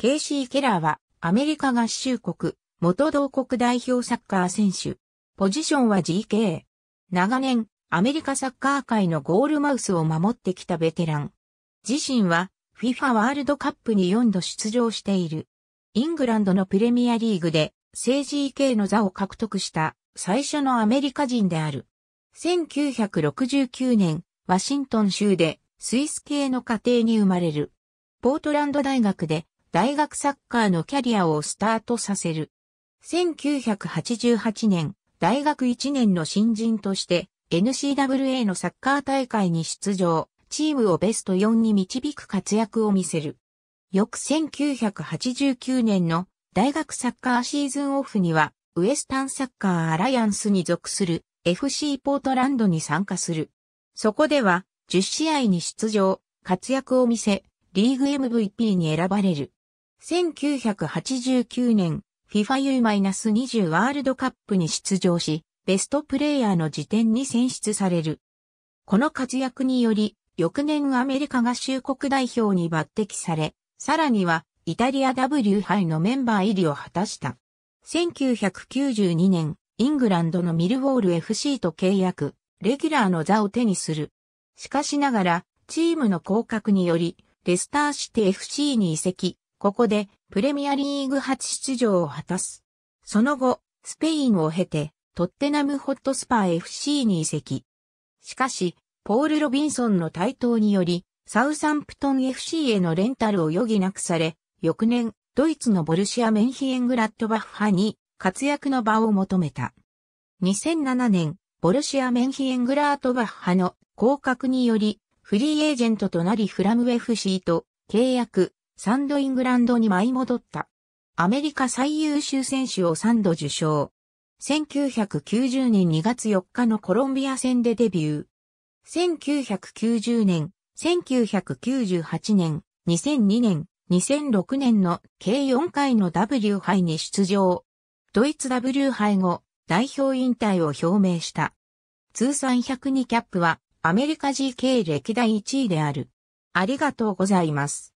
ケ c シー・ケラーは、アメリカ合衆国、元同国代表サッカー選手。ポジションは GK。長年、アメリカサッカー界のゴールマウスを守ってきたベテラン。自身は、FIFA ワールドカップに4度出場している。イングランドのプレミアリーグで、正 GK の座を獲得した最初のアメリカ人である。1969年、ワシントン州でスイス系の家庭に生まれる。ポートランド大学で大学サッカーのキャリアをスタートさせる。1988年、大学1年の新人として n c w a のサッカー大会に出場、チームをベスト4に導く活躍を見せる。翌1989年の大学サッカーシーズンオフには、ウエスタンサッカーアライアンスに属する FC ポートランドに参加する。そこでは10試合に出場、活躍を見せ、リーグ MVP に選ばれる。1989年、FIFA U-20 ワールドカップに出場し、ベストプレイヤーの時点に選出される。この活躍により、翌年アメリカ合衆国代表に抜擢され、さらにはイタリア W 杯のメンバー入りを果たした。1992年、イングランドのミルウォール FC と契約、レギュラーの座を手にする。しかしながら、チームの降格により、レスターシティ FC に移籍、ここでプレミアリーグ初出場を果たす。その後、スペインを経て、トッテナムホットスパー FC に移籍。しかし、ポール・ロビンソンの台頭により、サウサンプトン FC へのレンタルを余儀なくされ、翌年、ドイツのボルシア・メンヒエングラットバッハに活躍の場を求めた。2007年、ボルシア・メンヒエングラートバッハの降格により、フリーエージェントとなりフラム FC と契約、サンドイングランドに舞い戻った。アメリカ最優秀選手を3度受賞。1990年2月4日のコロンビア戦でデビュー。1990年、1998年、2002年、2006年の計4回の W 杯に出場。ドイツ W 杯後、代表引退を表明した。通算102キャップはアメリカ GK 歴代1位である。ありがとうございます。